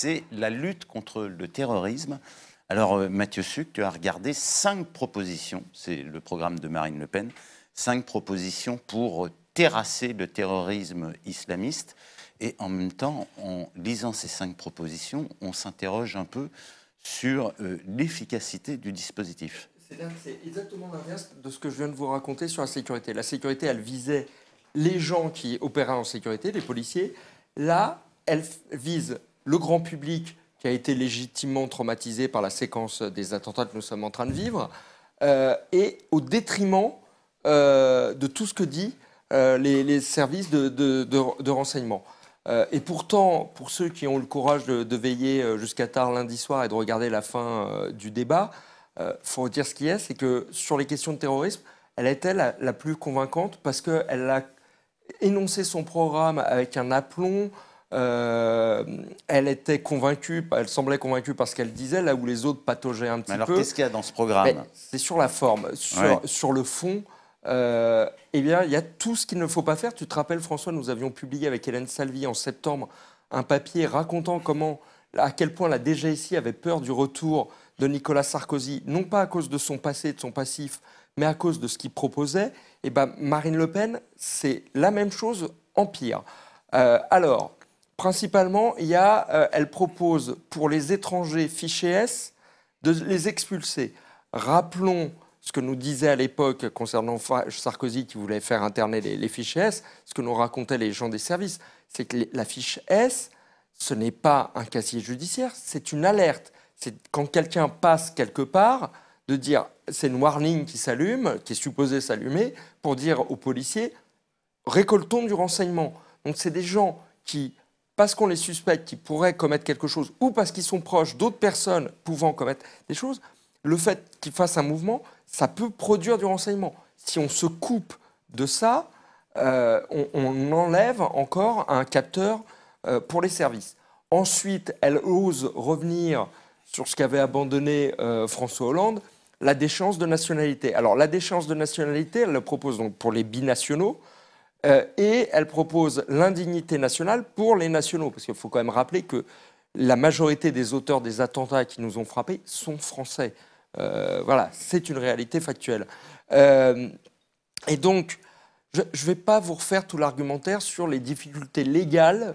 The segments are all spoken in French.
c'est la lutte contre le terrorisme. Alors euh, Mathieu Suc, tu as regardé cinq propositions, c'est le programme de Marine Le Pen, cinq propositions pour terrasser le terrorisme islamiste. Et en même temps, en lisant ces cinq propositions, on s'interroge un peu sur euh, l'efficacité du dispositif. C'est exactement l'inverse de ce que je viens de vous raconter sur la sécurité. La sécurité, elle visait les gens qui opéraient en sécurité, les policiers. Là, elle vise le grand public qui a été légitimement traumatisé par la séquence des attentats que nous sommes en train de vivre, euh, et au détriment euh, de tout ce que dit euh, les, services de, renseignement. et pourtant, pour ceux qui ont le courage de, veiller jusqu'à tard lundi soir et de regarder la fin du débat, il faut dire ce qui est, c'est que sur les questions de terrorisme, elle a été la plus convaincante parce qu'elle a énoncé son programme avec un aplomb, euh, elle était convaincue, elle semblait convaincue parce qu'elle disait, là où les autres pataugeaient un petit Mais alors, peu. qu'est-ce qu'il y a dans ce programme C'est sur la forme, sur, le fond. Euh, eh bien, il y a tout ce qu'il ne faut pas faire. Tu te rappelles, François, nous avions publié avec Hélène Salvi en septembre un papier racontant comment, à quel point la DGSI avait peur du retour de Nicolas Sarkozy, non pas à cause de son passé, de son passif, mais à cause de ce qu'il proposait. et eh ben, Marine Le Pen, c'est la même chose en pire. Euh, alors, Principalement, euh, elle propose pour les étrangers fichés S de les expulser. Rappelons ce que nous disait à l'époque concernant Sarkozy qui voulait faire interner les, fichés S, ce que nous racontaient les gens des services, c'est que la fiche S, ce n'est pas un casier judiciaire, c'est une alerte. C'est quand quelqu'un passe quelque part, de dire, c'est une warning qui s'allume, qui est supposé s'allumer, pour dire aux policiers, récoltons du renseignement. Donc c'est des gens qui parce qu'on les suspecte qu'ils pourraient commettre quelque chose ou parce qu'ils sont proches d'autres personnes pouvant commettre des choses, le fait qu'ils fassent un mouvement, ça peut produire du renseignement. Si on se coupe de ça, euh, on, enlève encore un capteur euh, pour les services. Ensuite, elle ose revenir sur ce qu'avait abandonné euh, François Hollande, la déchéance de nationalité. Alors la déchéance de nationalité, elle la propose donc pour les binationaux, euh, et elle propose l'indignité nationale pour les nationaux, parce qu'il faut quand même rappeler que la majorité des auteurs des attentats qui nous ont frappés sont français. Euh, voilà, c'est une réalité factuelle. Euh, et donc, je ne vais pas vous refaire tout l'argumentaire sur les difficultés légales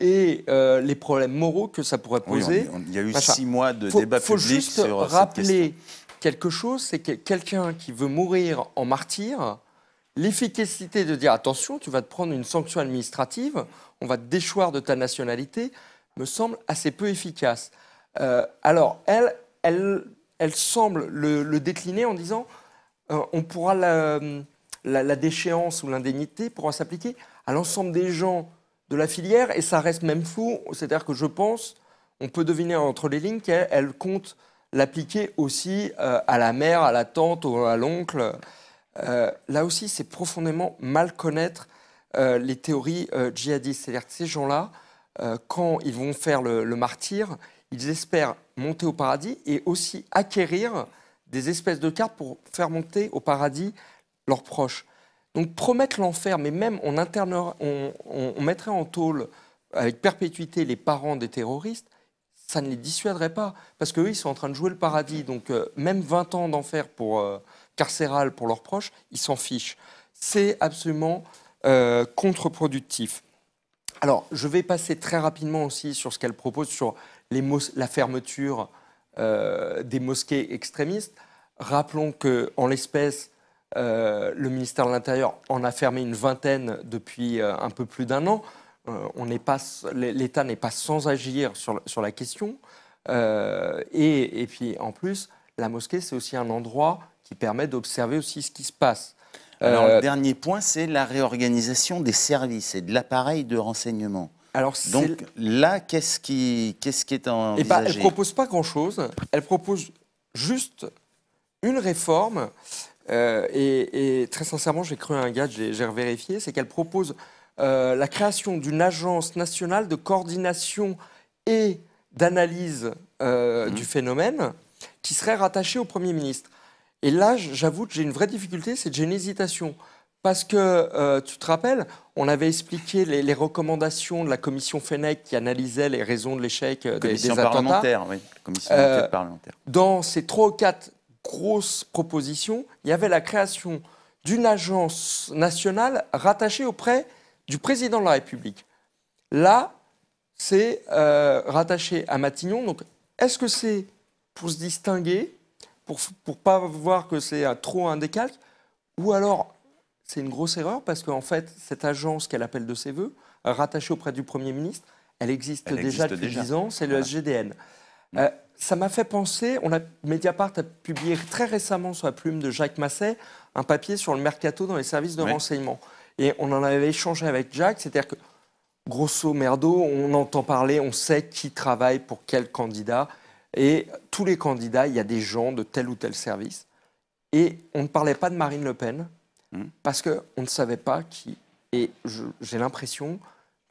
et les problèmes moraux que ça pourrait poser. il y a eu six mois de débats débat sur public juste Il faut juste rappeler quelque chose, c'est que quelqu'un qui veut mourir en martyr, L'efficacité de dire attention, tu vas te prendre une sanction administrative, on va te déchoir de ta nationalité, me semble assez peu efficace. Euh, alors, elle, semble le, décliner en disant euh, on pourra la, déchéance ou l'indemnité pourra s'appliquer à l'ensemble des gens de la filière et ça reste même fou, C'est-à-dire que je pense, on peut deviner entre les lignes qu'elle compte l'appliquer aussi euh, à la mère, à la tante, ou à l'oncle. Euh, là aussi, c'est profondément mal connaître euh, les théories euh, djihadistes. C'est-à-dire que ces gens-là, quand ils vont faire le, martyre, martyr, ils espèrent monter au paradis et aussi acquérir des espèces de cartes pour faire monter au paradis leurs proches. Donc promettre l'enfer, mais même on, on mettrait en tôle avec perpétuité les parents des terroristes, ça ne les dissuaderait pas. Parce qu'eux, ils sont en train de jouer le paradis. Donc, euh, même 20 ans d'enfer pour euh, carcéral pour leurs proches, ils s'en fichent. C'est absolument contreproductif. contre-productif. Alors, je vais passer très rapidement aussi sur ce qu'elle propose sur la fermeture euh, des mosquées extrémistes. Rappelons qu'en l'espèce, le ministère de l'Intérieur en a fermé une vingtaine depuis un peu plus d'un an. Euh, on n'est pas l'État n'est pas sans agir sur, la question. Euh, et, puis, en plus, la mosquée, c'est aussi un endroit qui permet d'observer aussi ce qui se passe. Alors, le euh, dernier point, c'est la réorganisation des services et de l'appareil de renseignement. Alors, Donc là, qu'est-ce qui, qu'est-ce qui est eh ben, envisagé Elle ne propose pas grand-chose. Elle propose juste une réforme. et, très sincèrement, j'ai cru à un gars, j'ai revérifié, c'est qu'elle propose euh, la création d'une agence nationale de coordination et d'analyse euh, mmh. du phénomène qui serait rattachée au Premier ministre. Et là, j'avoue que j'ai une vraie difficulté, c'est que j'ai une hésitation. Parce que, euh, tu te rappelles, on avait expliqué les, recommandations de la commission FENEC qui analysait les raisons de l'échec des, des attentats. Parlementaire, commission parlementaire. Dans ces trois ou quatre grosses propositions, il y avait la création d'une agence nationale rattachée auprès du président de la République. Là, c'est euh, rattaché à Matignon. Donc, est-ce que c'est pour se distinguer, pour ne pas voir que c'est trop un décalque, ou alors c'est une grosse erreur parce qu'en fait, cette agence qu'elle appelle de ses voeux, rattachée auprès du Premier ministre, elle existe déjà depuis 10 ans, c'est le SGDN. Mm. Euh, ça m'a fait penser, on a, Mediapart a publié très récemment sur la plume de Jacques Masset un papier sur le mercato dans les services de renseignement. Et on en avait échangé avec Jacques, c'est-à-dire que, grosso merdo, on entend parler, on sait qui travaille pour quel candidat. Et tous les candidats, il y a des gens de tel ou tel service. Et on ne parlait pas de Marine Le Pen hmm. parce parce qu'on ne savait pas qui. Et j'ai l'impression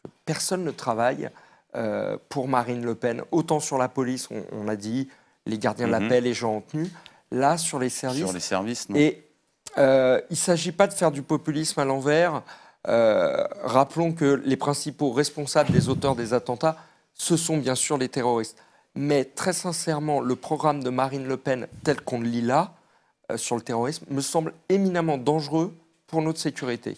que personne ne travaille euh, pour Marine Le Pen. Autant sur la police, on, a dit, les gardiens de la hmm. paix, les gens en tenue. Là, sur les services. Sur les services, non. Euh, il ne s'agit pas de faire du populisme à l'envers. Euh, rappelons que les principaux responsables des auteurs des attentats, ce sont bien sûr les terroristes. Mais très sincèrement, le programme de Marine Le Pen, tel qu'on le lit là, euh, sur le terrorisme, me semble éminemment dangereux pour notre sécurité.